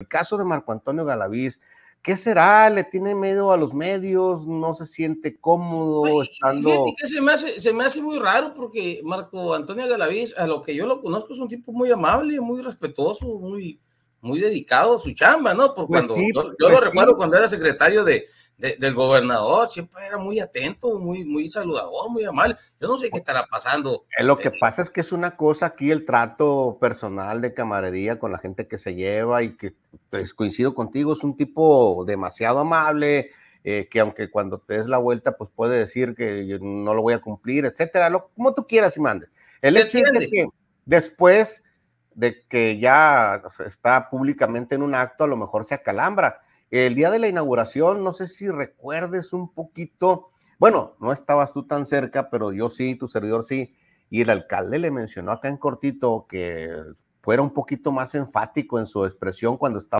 El caso de Marco Antonio Galaviz, ¿qué será? ¿Le tiene miedo a los medios? ¿No se siente cómodo pues, estando...? Se me, hace, muy raro porque Marco Antonio Galaviz, a lo que yo lo conozco, es un tipo muy amable, muy respetuoso, muy, muy dedicado a su chamba, ¿no? Pues pues yo, lo recuerdo cuando era secretario de, del gobernador siempre era muy atento, muy, muy saludador, muy amable. Yo no sé qué estará pasando. Eh, lo que eh, pasa es que es una cosa aquí el trato personal de camarería con la gente que se lleva y que pues, coincido contigo, es un tipo demasiado amable. Eh, que aunque cuando te des la vuelta, pues puede decir que no lo voy a cumplir, etcétera, lo, como tú quieras y mandes. El hecho es que después de que ya está públicamente en un acto, a lo mejor se acalambra el día de la inauguración, no sé si recuerdes un poquito, bueno, no estabas tú tan cerca, pero yo sí, tu servidor sí, y el alcalde le mencionó acá en cortito que fuera un poquito más enfático en su expresión cuando estaba